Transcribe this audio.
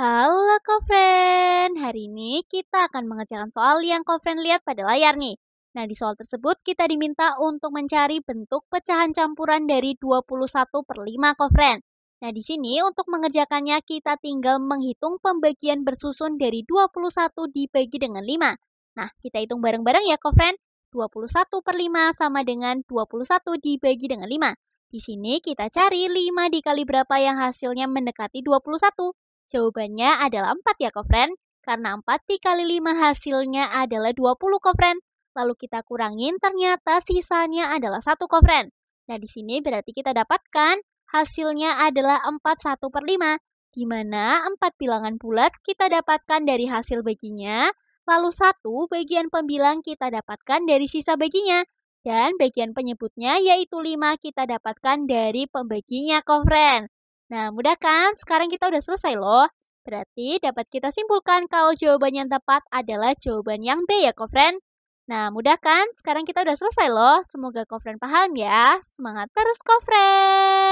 Halo Kofren, hari ini kita akan mengerjakan soal yang Kofren lihat pada layar nih. Nah, di soal tersebut kita diminta untuk mencari bentuk pecahan campuran dari 21 per 5 Kofren. Nah, di sini untuk mengerjakannya kita tinggal menghitung pembagian bersusun dari 21 dibagi dengan 5. Nah, kita hitung bareng-bareng ya Kofren. 21 per 5 sama dengan 21 dibagi dengan 5. Di sini kita cari 5 dikali berapa yang hasilnya mendekati 21. Jawabannya adalah 4 ya kofren, karena 4 dikali 5 hasilnya adalah 20 kofren. Lalu kita kurangin, ternyata sisanya adalah 1 kofren. Nah, di sini berarti kita dapatkan hasilnya adalah 4 1 per 5, di mana 4 bilangan bulat kita dapatkan dari hasil baginya, lalu 1 bagian pembilang kita dapatkan dari sisa baginya, dan bagian penyebutnya yaitu 5 kita dapatkan dari pembaginya kofren. Nah, mudah kan? Sekarang kita udah selesai loh. Berarti dapat kita simpulkan kalau jawaban yang tepat adalah jawaban yang B ya, Kofren. Nah, mudah kan? Sekarang kita udah selesai loh. Semoga Kofren paham ya. Semangat terus, Kofren!